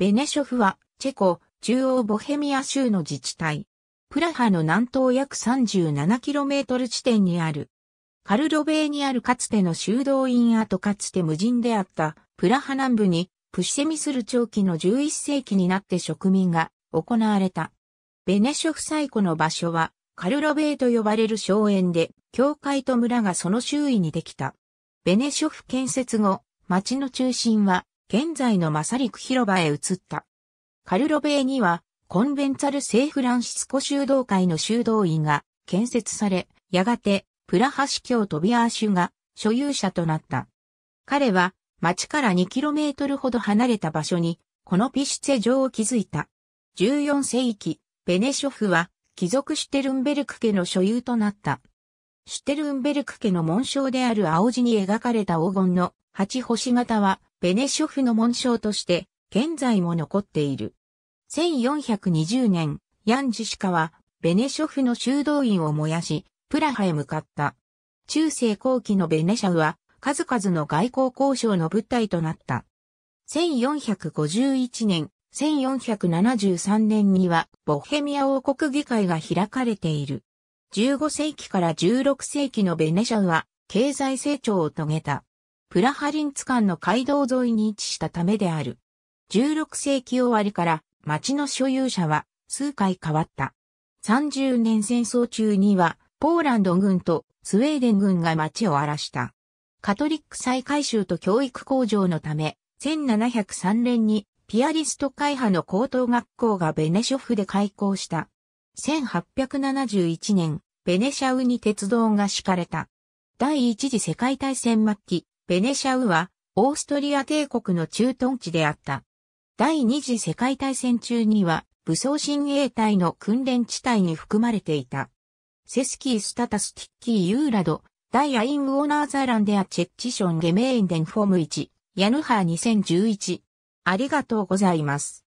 ベネショフは、チェコ、中央ボヘミア州の自治体。プラハの南東約 37km 地点にある。カルロベーにあるかつての修道院跡かつて無人であったプラハ南部にプシェミスル長期の11世紀になって植民が行われた。ベネショフ最古の場所はカルロベーと呼ばれる荘園で教会と村がその周囲にできた。ベネショフ建設後、町の中心は現在のマサリク広場へ移った。カルロベーには、コンベンツァル聖フランシスコ修道会の修道院が建設され、やがて、プラハ司教トビアーシュが所有者となった。彼は、町から 2km ほど離れた場所に、このピシツェ城を築いた。14世紀、ベネショフは、貴族シュテルンベルク家の所有となった。シュテルンベルク家の紋章である青字に描かれた黄金の八星型は、ベネショフの紋章として、現在も残っている。1420年、ヤンジシカは、ベネショフの修道院を燃やし、プラハへ向かった。中世後期のベネシャウは、数々の外交交渉の舞台となった。1451年、1473年には、ボヘミア王国議会が開かれている。15世紀から16世紀のベネシャウは、経済成長を遂げた。プラハリンツ間の街道沿いに位置したためである。16世紀終わりから町の所有者は数回変わった。30年戦争中にはポーランド軍とスウェーデン軍が町を荒らした。カトリック再改修と教育向上のため、1703年にピアリスト会派の高等学校がベネショフで開校した。1871年、ベネシャウに鉄道が敷かれた。第一次世界大戦末期、ベネシャウは、オーストリア帝国の駐屯地であった。第二次世界大戦中には、武装親衛隊の訓練地帯に含まれていた。セスキー・スタタス・ティッキー・ユーラド、ダイアイン・ウォーナー・ザ・ランデア・チェッチション・ゲメーン・デン・フォーム1、ヤヌハー2011。ありがとうございます。